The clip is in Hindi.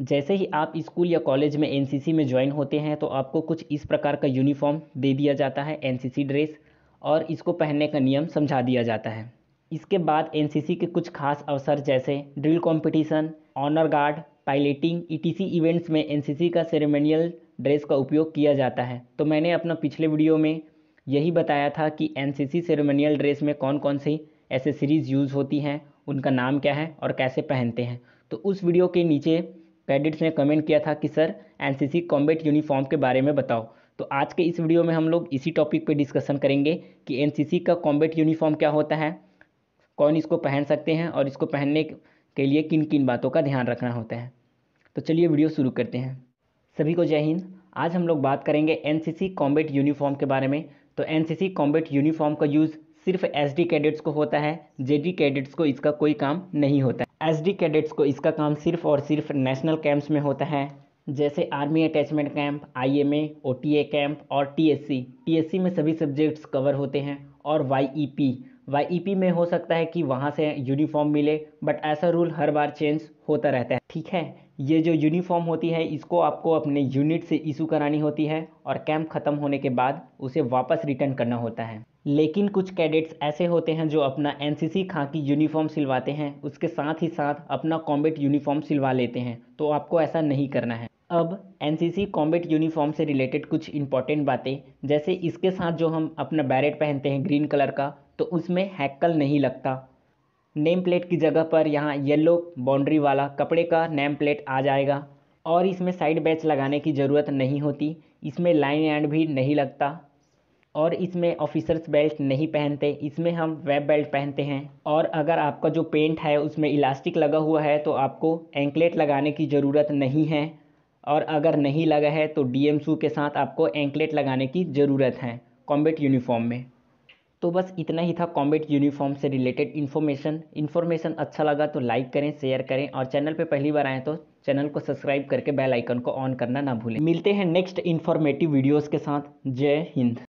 जैसे ही आप स्कूल या कॉलेज में एनसीसी में ज्वाइन होते हैं तो आपको कुछ इस प्रकार का यूनिफॉर्म दे दिया जाता है एनसीसी ड्रेस और इसको पहनने का नियम समझा दिया जाता है इसके बाद एनसीसी के कुछ खास अवसर जैसे drill competition, honour guard piloting etc events में एनसीसी का सेरेमोनियल ड्रेस का उपयोग किया जाता है तो मैंने अपना पिछले वीडियो में यही बताया था कि एन सी ड्रेस में कौन कौन सी एसेसरीज़ यूज़ होती हैं उनका नाम क्या है और कैसे पहनते हैं तो उस वीडियो के नीचे पेडिट्स ने कमेंट किया था कि सर एनसीसी कॉम्बेट यूनिफॉर्म के बारे में बताओ तो आज के इस वीडियो में हम लोग इसी टॉपिक पे डिस्कशन करेंगे कि एनसीसी का कॉम्बेट यूनिफॉर्म क्या होता है कौन इसको पहन सकते हैं और इसको पहनने के लिए किन किन बातों का ध्यान रखना होता है तो चलिए वीडियो शुरू करते हैं सभी को जय हिंद आज हम लोग बात करेंगे एन सी कॉम्बेट यूनिफॉर्म के बारे में तो एन सी कॉम्बेट यूनिफॉर्म का यूज़ सिर्फ एस डी कैडेट्स को होता है जे डी कैडेट्स को इसका कोई काम नहीं होता एसडी कैडेट्स को इसका काम सिर्फ और सिर्फ नेशनल कैंप्स में होता है जैसे army attachment camp IMA OTA camp और टीएससी टीएससी में सभी सब्जेक्ट्स कवर होते हैं और वाईईपी वाईईपी e e में हो सकता है कि वहाँ से यूनिफॉर्म मिले बट ऐसा रूल हर बार चेंज होता रहता है ठीक है ये जो यूनिफॉर्म होती है इसको आपको अपने यूनिट से इशू करानी होती है और कैंप ख़त्म होने के बाद उसे वापस रिटर्न करना होता है लेकिन कुछ कैडेट्स ऐसे होते हैं जो अपना एनसीसी खाकी यूनिफॉर्म सिलवाते हैं उसके साथ ही साथ अपना कॉम्बेट यूनिफॉर्म सिलवा लेते हैं तो आपको ऐसा नहीं करना है अब एनसीसी कॉम्बेट यूनिफॉर्म से रिलेटेड कुछ इंपॉर्टेंट बातें जैसे इसके साथ जो हम अपना बैरेट पहनते हैं ग्रीन कलर का तो उसमें हैकल नहीं लगता नेम प्लेट की जगह पर यहाँ येलो बाउंड्री वाला कपड़े का नेम प्लेट आ जाएगा और इसमें साइड बैच लगाने की ज़रूरत नहीं होती इसमें लाइन एंड भी नहीं लगता और इसमें ऑफिसर्स बेल्ट नहीं पहनते इसमें हम वेब बेल्ट पहनते हैं और अगर आपका जो पेंट है उसमें इलास्टिक लगा हुआ है तो आपको एंकलेट लगाने की ज़रूरत नहीं है और अगर नहीं लगा है तो डी के साथ आपको एंकलेट लगाने की ज़रूरत है कॉम्बेट यूनिफॉर्म में तो बस इतना ही था कॉम्बेट यूनिफॉर्म से रिलेटेड इन्फॉर्मेशन इन्फॉर्मेशन अच्छा लगा तो लाइक करें शेयर करें और चैनल पे पहली बार आएँ तो चैनल को सब्सक्राइब करके बेल आइकन को ऑन करना ना भूलें मिलते हैं नेक्स्ट इन्फॉर्मेटिव वीडियोस के साथ जय हिंद